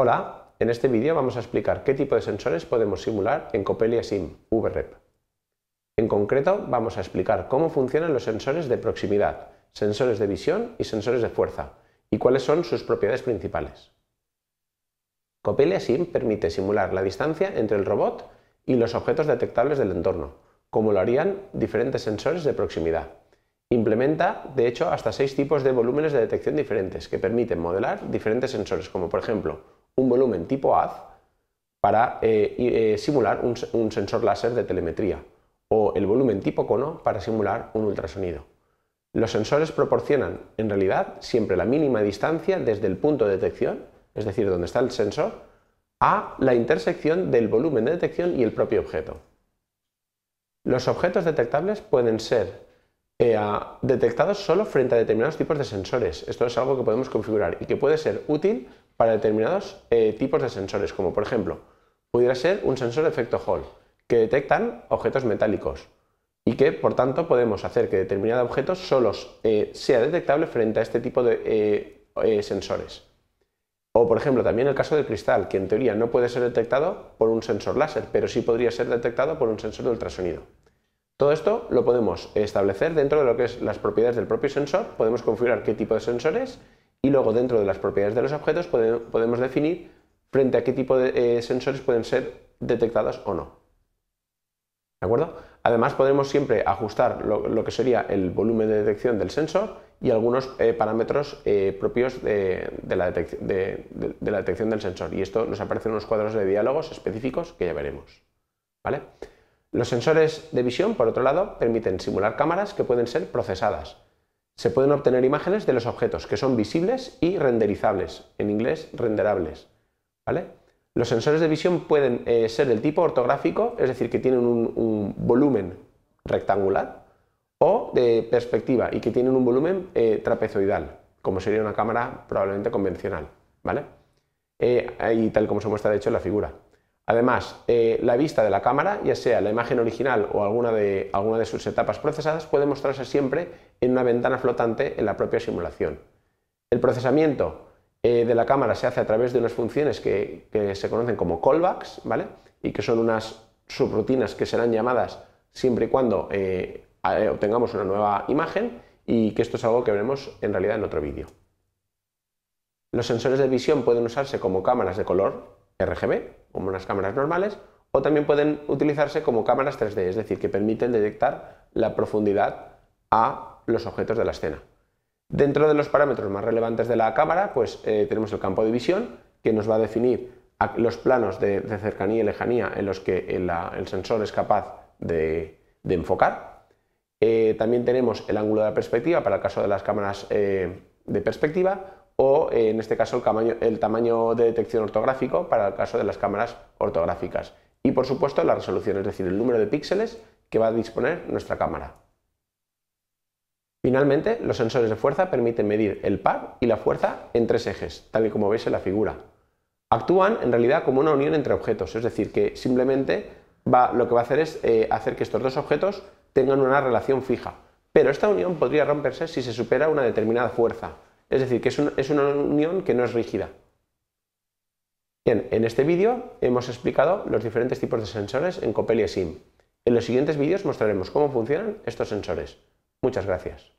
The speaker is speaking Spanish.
Hola, en este vídeo vamos a explicar qué tipo de sensores podemos simular en Copelia SIM VREP. En concreto, vamos a explicar cómo funcionan los sensores de proximidad, sensores de visión y sensores de fuerza, y cuáles son sus propiedades principales. Copelia permite simular la distancia entre el robot y los objetos detectables del entorno, como lo harían diferentes sensores de proximidad. Implementa, de hecho, hasta seis tipos de volúmenes de detección diferentes que permiten modelar diferentes sensores, como por ejemplo un volumen tipo haz para eh, eh, simular un, sensor láser de telemetría o el volumen tipo cono para simular un ultrasonido. Los sensores proporcionan, en realidad, siempre la mínima distancia desde el punto de detección, es decir, donde está el sensor, a la intersección del volumen de detección y el propio objeto. Los objetos detectables pueden ser eh, detectados solo frente a determinados tipos de sensores. Esto es algo que podemos configurar y que puede ser útil para determinados eh, tipos de sensores, como por ejemplo, pudiera ser un sensor de efecto Hall, que detectan objetos metálicos y que por tanto podemos hacer que determinado objeto solo eh, sea detectable frente a este tipo de eh, sensores. O por ejemplo, también el caso del cristal, que en teoría no puede ser detectado por un sensor láser, pero sí podría ser detectado por un sensor de ultrasonido. Todo esto lo podemos establecer dentro de lo que es las propiedades del propio sensor, podemos configurar qué tipo de sensores y luego dentro de las propiedades de los objetos podemos definir frente a qué tipo de eh, sensores pueden ser detectadas o no. ¿De acuerdo? Además podremos siempre ajustar lo, que sería el volumen de detección del sensor y algunos eh, parámetros eh, propios de, la detección del sensor. Y esto nos aparece en unos cuadros de diálogos específicos que ya veremos. ¿Vale? Los sensores de visión, por otro lado, permiten simular cámaras que pueden ser procesadas se pueden obtener imágenes de los objetos que son visibles y renderizables, en inglés renderables. ¿vale? Los sensores de visión pueden eh, ser del tipo ortográfico, es decir, que tienen un, volumen rectangular, o de perspectiva y que tienen un volumen eh, trapezoidal, como sería una cámara probablemente convencional. ¿vale? y eh, tal como se muestra de hecho en la figura. Además, la vista de la cámara, ya sea la imagen original o alguna de, alguna de sus etapas procesadas, puede mostrarse siempre en una ventana flotante en la propia simulación. El procesamiento eh, de la cámara se hace a través de unas funciones que, se conocen como callbacks, ¿vale? Y que son unas subrutinas que serán llamadas siempre y cuando eh, eh, obtengamos una nueva imagen y que esto es algo que veremos en realidad en otro vídeo. Los sensores de visión pueden usarse como cámaras de color RGB, como unas cámaras normales, o también pueden utilizarse como cámaras 3D, es decir, que permiten detectar la profundidad a los objetos de la escena. Dentro de los parámetros más relevantes de la cámara, pues eh, tenemos el campo de visión, que nos va a definir los planos de, cercanía y lejanía en los que el, sensor es capaz de, enfocar. Eh, también tenemos el ángulo de la perspectiva para el caso de las cámaras eh, de perspectiva o en este caso el tamaño de detección ortográfico para el caso de las cámaras ortográficas. Y por supuesto la resolución, es decir, el número de píxeles que va a disponer nuestra cámara. Finalmente, los sensores de fuerza permiten medir el par y la fuerza en tres ejes, tal y como veis en la figura. Actúan en realidad como una unión entre objetos, es decir, que simplemente lo que va a hacer es eh, hacer que estos dos objetos tengan una relación fija. Pero esta unión podría romperse si se supera una determinada fuerza, es decir, que es, es una unión que no es rígida. Bien, en este vídeo hemos explicado los diferentes tipos de sensores en Copelia SIM. En los siguientes vídeos mostraremos cómo funcionan estos sensores. Muchas gracias.